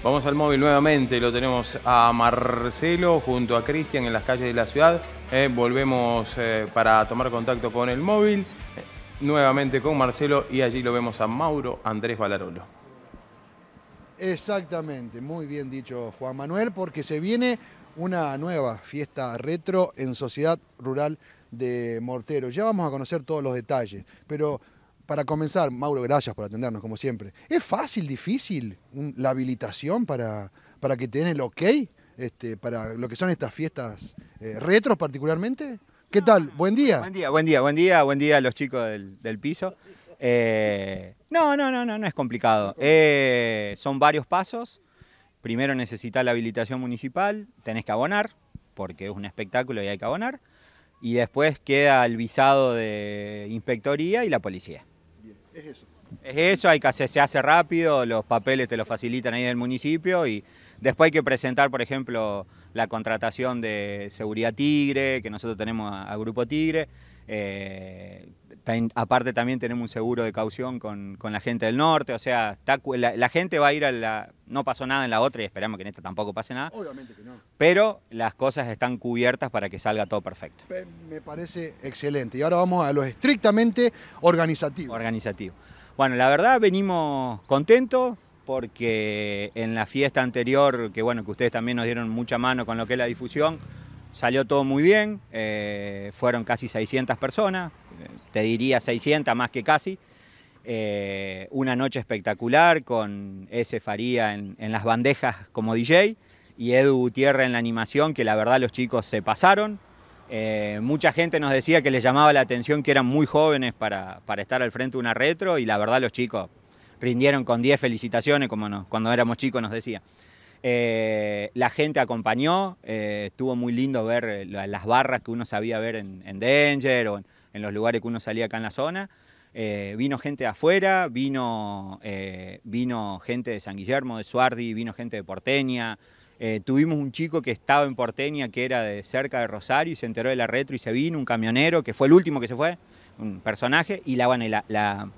Vamos al móvil nuevamente, lo tenemos a Marcelo junto a Cristian en las calles de la ciudad. Eh, volvemos eh, para tomar contacto con el móvil, eh, nuevamente con Marcelo y allí lo vemos a Mauro Andrés Valarolo. Exactamente, muy bien dicho Juan Manuel, porque se viene una nueva fiesta retro en Sociedad Rural de Mortero. Ya vamos a conocer todos los detalles, pero para comenzar, Mauro, gracias por atendernos como siempre. ¿Es fácil, difícil la habilitación para, para que te den el ok para lo que son estas fiestas retros particularmente? ¿Qué tal? Buen día. Buen día, buen día, buen día, buen día a los chicos del, piso. no, no, no, no, no es complicado. son varios pasos. Primero necesitas la habilitación municipal, tenés que abonar, porque es un espectáculo y hay que abonar. Y después queda el visado de inspectoría y la policía es eso. Es hay que se hace rápido, los papeles te lo facilitan ahí del municipio y después hay que presentar, por ejemplo, la contratación de Seguridad Tigre, que nosotros tenemos a, Grupo Tigre, eh, aparte también tenemos un seguro de caución con, la gente del norte, o sea, la, la, gente va a ir a la... No pasó nada en la otra y esperamos que en esta tampoco pase nada. Obviamente que no. Pero las cosas están cubiertas para que salga todo perfecto. Me parece excelente. Y ahora vamos a lo estrictamente organizativo. Organizativo. Bueno, la verdad venimos contentos porque en la fiesta anterior, que bueno, que ustedes también nos dieron mucha mano con lo que es la difusión, salió todo muy bien, eh, fueron casi 600 personas, eh, te diría 600 más que casi. Eh, una noche espectacular con ese Faría en, las bandejas como DJ y Edu Gutiérrez en la animación, que la verdad los chicos se pasaron. mucha gente nos decía que les llamaba la atención que eran muy jóvenes para, estar al frente de una retro y la verdad los chicos rindieron con 10 felicitaciones como cuando éramos chicos nos decía. Eh, la gente acompañó, eh, estuvo muy lindo ver eh, las barras que uno sabía ver en, Danger o en, los lugares que uno salía acá en la zona. vino gente de afuera, vino, vino gente de San Guillermo, de Suardi, vino gente de Porteña. tuvimos un chico que estaba en Porteña, que era de cerca de Rosario, y se enteró de la retro y se vino, un camionero, que fue el último que se fue, un personaje, y la, bueno, la,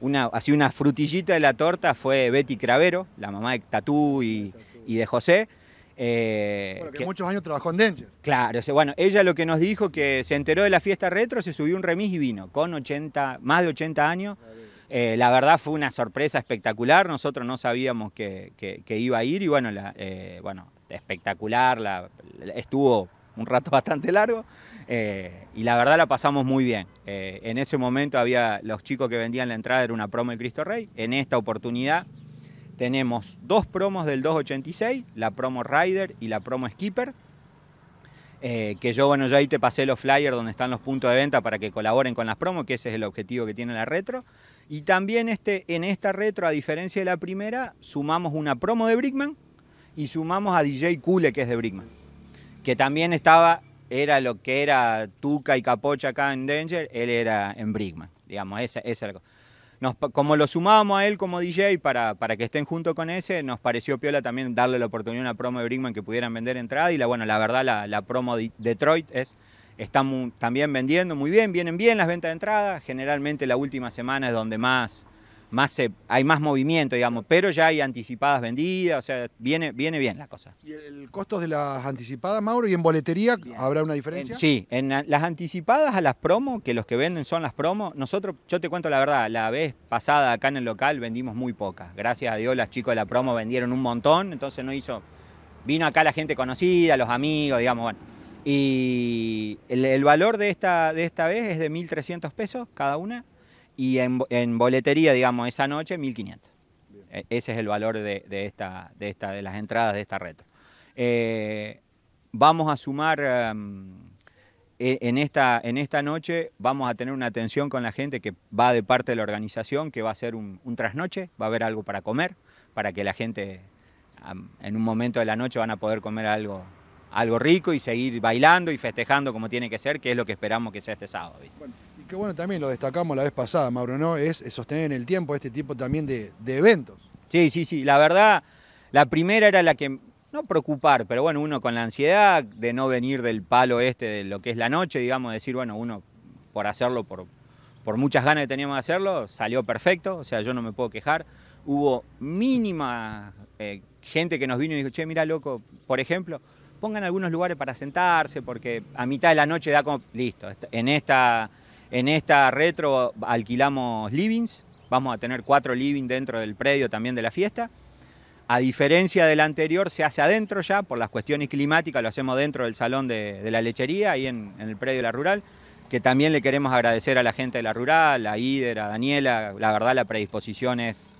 una, así una frutillita de la torta fue Betty Cravero, la mamá de Tatú y y de José. Eh, que, muchos años trabajó en Danger. Claro, bueno, ella lo que nos dijo que se enteró de la fiesta retro, se subió un remis y vino, con 80, más de 80 años. Eh, la verdad fue una sorpresa espectacular, nosotros no sabíamos que, iba a ir y bueno, eh, bueno espectacular, la, estuvo un rato bastante largo eh, y la verdad la pasamos muy bien. en ese momento había los chicos que vendían la entrada, era una promo el Cristo Rey, en esta oportunidad tenemos dos promos del 286, la promo Rider y la promo Skipper. Eh, que yo, bueno, ya ahí te pasé los flyers donde están los puntos de venta para que colaboren con las promos, que ese es el objetivo que tiene la retro. Y también este, en esta retro, a diferencia de la primera, sumamos una promo de Brickman y sumamos a DJ Kule, que es de Brickman, que también estaba, era lo que era Tuca y Capocha acá en Danger, él era en Brickman, digamos, esa, esa era la cosa como lo sumábamos a él como DJ para, para que estén junto con ese, nos pareció piola también darle la oportunidad a una promo de Brinkman que pudieran vender entrada. Y la, bueno, la verdad, la, promo de Detroit es estamos también vendiendo muy bien, vienen bien las ventas de entrada. Generalmente la última semana es donde más más hay más movimiento, digamos, pero ya hay anticipadas vendidas, o sea, viene, viene bien la cosa. ¿Y el costo de las anticipadas, Mauro? ¿Y en boletería habrá una diferencia? sí, en las anticipadas a las promo, que los que venden son las promos, nosotros, yo te cuento la verdad, la vez pasada acá en el local vendimos muy pocas. Gracias a Dios, las chicos de la promo vendieron un montón, entonces no hizo. Vino acá la gente conocida, los amigos, digamos, bueno. Y el, valor de esta, de esta vez es de 1.300 pesos cada una y en, boletería, digamos, esa noche 1500. E, ese es el valor de, esta, de, esta, de las entradas de esta retro. Eh, vamos a sumar em, e, en, esta, en esta noche, vamos a tener una atención con la gente que va de parte de la organización, que va a ser un, trasnoche, va a haber algo para comer, para que la gente en un momento de la noche van a poder comer algo algo rico y seguir bailando y festejando como tiene que ser, que es lo que esperamos que sea este sábado que bueno, también lo destacamos la vez pasada, Mauro, ¿no? Es, sostener en el tiempo este tipo también de, eventos. Sí, sí, sí. La verdad, la primera era la que, no preocupar, pero bueno, uno con la ansiedad de no venir del palo este de lo que es la noche, digamos, decir, bueno, uno por hacerlo, por, muchas ganas que teníamos de hacerlo, salió perfecto, o sea, yo no me puedo quejar. Hubo mínima eh, gente que nos vino y dijo, che, mira, loco, por ejemplo, pongan algunos lugares para sentarse, porque a mitad de la noche da como, listo, en esta en esta retro alquilamos livings, vamos a tener cuatro livings dentro del predio también de la fiesta. A diferencia del anterior, se hace adentro ya, por las cuestiones climáticas lo hacemos dentro del salón de, la lechería, ahí en, el predio de la rural, que también le queremos agradecer a la gente de la rural, a Ider, a Daniela, la verdad la predisposición es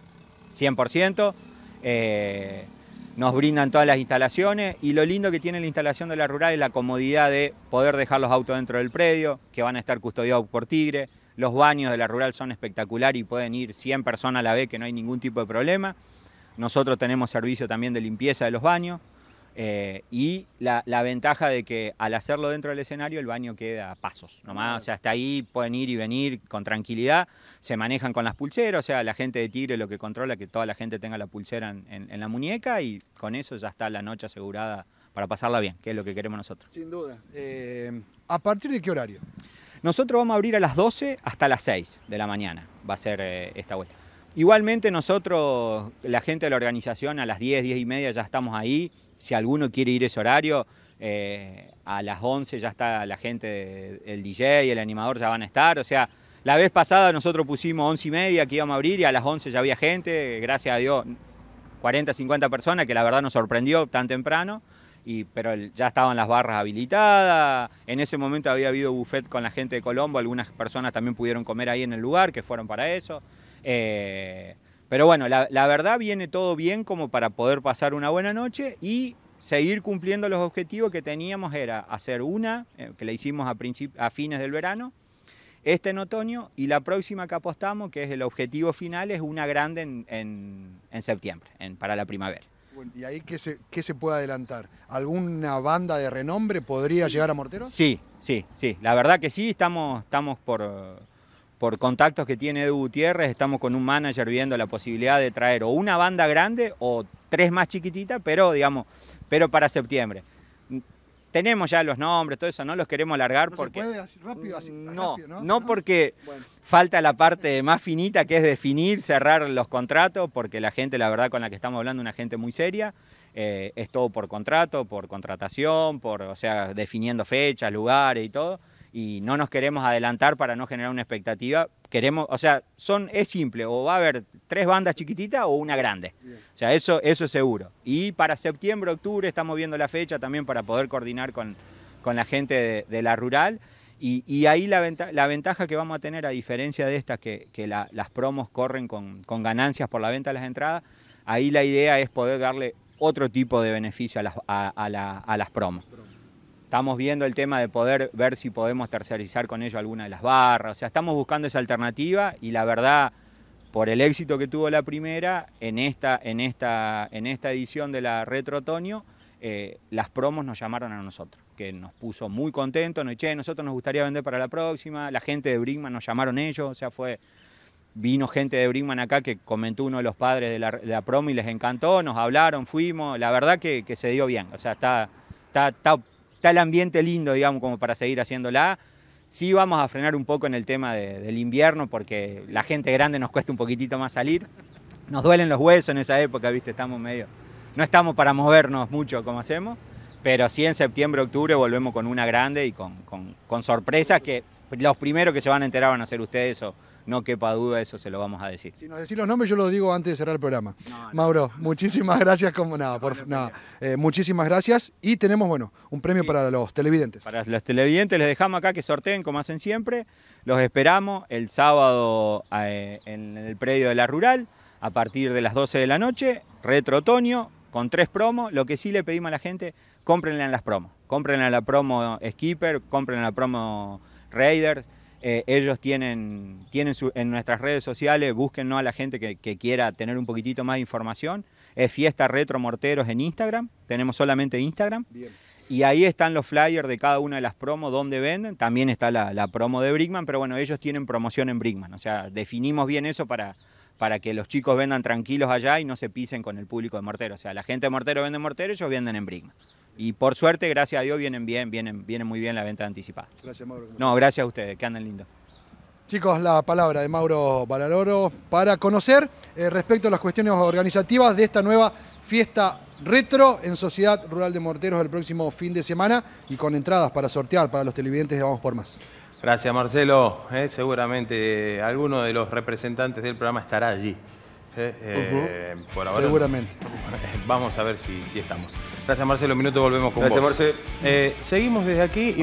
100% nos brindan todas las instalaciones y lo lindo que tiene la instalación de la rural es la comodidad de poder dejar los autos dentro del predio, que van a estar custodiados por tigre, los baños de la rural son espectaculares y pueden ir 100 personas a la vez que no hay ningún tipo de problema. Nosotros tenemos servicio también de limpieza de los baños, eh, y la, ventaja de que al hacerlo dentro del escenario el baño queda a pasos, nomás, o sea, hasta ahí pueden ir y venir con tranquilidad, se manejan con las pulseras, o sea, la gente de Tigre lo que controla que toda la gente tenga la pulsera en, la muñeca y con eso ya está la noche asegurada para pasarla bien, que es lo que queremos nosotros. Sin duda. Eh, ¿A partir de qué horario? Nosotros vamos a abrir a las 12 hasta las 6 de la mañana, va a ser eh, esta vuelta. Igualmente nosotros, la gente de la organización, a las 10, 10 y media ya estamos ahí, si alguno quiere ir ese horario, eh, a las 11 ya está la gente, el DJ, y el animador ya van a estar. O sea, la vez pasada nosotros pusimos 11 y media que íbamos a abrir y a las 11 ya había gente, gracias a Dios, 40, 50 personas, que la verdad nos sorprendió tan temprano. Y, pero ya estaban las barras habilitadas, en ese momento había habido buffet con la gente de Colombo, algunas personas también pudieron comer ahí en el lugar, que fueron para eso. Eh, pero bueno, la, verdad viene todo bien como para poder pasar una buena noche y seguir cumpliendo los objetivos que teníamos era hacer una, eh, que la hicimos a, a fines del verano, este en otoño y la próxima que apostamos, que es el objetivo final, es una grande en, en, en septiembre, en, para la primavera. ¿Y ahí qué se, se puede adelantar? ¿Alguna banda de renombre podría llegar a Mortero? Sí, sí, sí. La verdad que sí, estamos, estamos por por contactos que tiene Edu Gutiérrez, estamos con un manager viendo la posibilidad de traer o una banda grande o tres más chiquititas, pero digamos, pero para septiembre. Tenemos ya los nombres, todo eso, no los queremos alargar porque. Se puede mm, rápido, no, no, porque falta la parte más finita que es definir, cerrar los contratos, porque la gente, la verdad, con la que estamos hablando, una gente muy seria. Eh, es todo por contrato, por contratación, por, o sea, definiendo fechas, lugares y todo y no nos queremos adelantar para no generar una expectativa. Queremos, o sea, son, es simple, o va a haber tres bandas chiquititas o una grande. O sea, eso, eso seguro. Y para septiembre, octubre estamos viendo la fecha también para poder coordinar con, la gente de, la rural. Y, ahí la, la, ventaja que vamos a tener, a diferencia de estas que, las promos corren con, ganancias por la venta de las entradas, ahí la idea es poder darle otro tipo de beneficio a las promos. Estamos viendo el tema de poder ver si podemos tercerizar con ellos alguna de las barras. O sea, estamos buscando esa alternativa y la verdad, por el éxito que tuvo la primera, en esta, en esta, en esta edición de la Retro Otoño, eh, las promos nos llamaron a nosotros, que nos puso muy contentos. Nos, che, nosotros nos gustaría vender para la próxima. La gente de Brigman nos llamaron ellos. O sea, fue. Vino gente de Brinkman acá que comentó uno de los padres de la, promo y les encantó. Nos hablaron, fuimos. La verdad que, se dio bien. O sea, está, está está el ambiente lindo, digamos, como para seguir haciéndola. Sí vamos a frenar un poco en el tema del invierno porque la gente grande nos cuesta un poquitito más salir. Nos duelen los huesos en esa época, viste, estamos medio... No estamos para movernos mucho como hacemos, pero sí en septiembre, octubre volvemos con una grande y con, con sorpresas que los primeros que se van a enterar van a ser ustedes o no quepa duda, eso se lo vamos a decir. Si nos decís los nombres, yo los digo antes de cerrar el programa. Mauro, muchísimas gracias. Como, nada, por, nada. Eh, muchísimas gracias. Y tenemos, bueno, un premio para los televidentes. Para los televidentes, les dejamos acá que sorteen como hacen siempre. Los esperamos el sábado eh, en el predio de la Rural a partir de las 12 de la noche, retro otoño, con tres promos. Lo que sí le pedimos a la gente, cómprenle en las promos. Cómprenle en la promo Skipper, cómprenle en la promo Raider. Eh, ellos tienen, tienen en nuestras redes sociales, búsquennos a la gente que, quiera tener un poquitito más de información. Es Fiesta Retro Morteros en Instagram, tenemos solamente Instagram. Y ahí están los flyers de cada una de las promos, donde venden. También está la, promo de Brickman, pero bueno, ellos tienen promoción en Brickman. O sea, definimos bien eso para, para que los chicos vendan tranquilos allá y no se pisen con el público de Mortero. O sea, la gente de Mortero vende Mortero, ellos venden en Brickman. Y por suerte, gracias a Dios, vienen bien, vienen, vienen muy bien la venta anticipada. Gracias, Mauro. No, gracias a ustedes, que andan lindo. Chicos, la palabra de Mauro Baraloro para conocer eh, respecto a las cuestiones organizativas de esta nueva fiesta retro en Sociedad Rural de Morteros el próximo fin de semana y con entradas para sortear para los televidentes de Vamos por Más. Gracias, Marcelo. Eh, seguramente eh, alguno de los representantes del programa estará allí. ¿eh? Eh, por ahora, Seguramente. Vamos a ver si, si estamos. Gracias, Marcelo. Un minuto volvemos con Gracias, Marcelo. Eh, seguimos desde aquí. Y...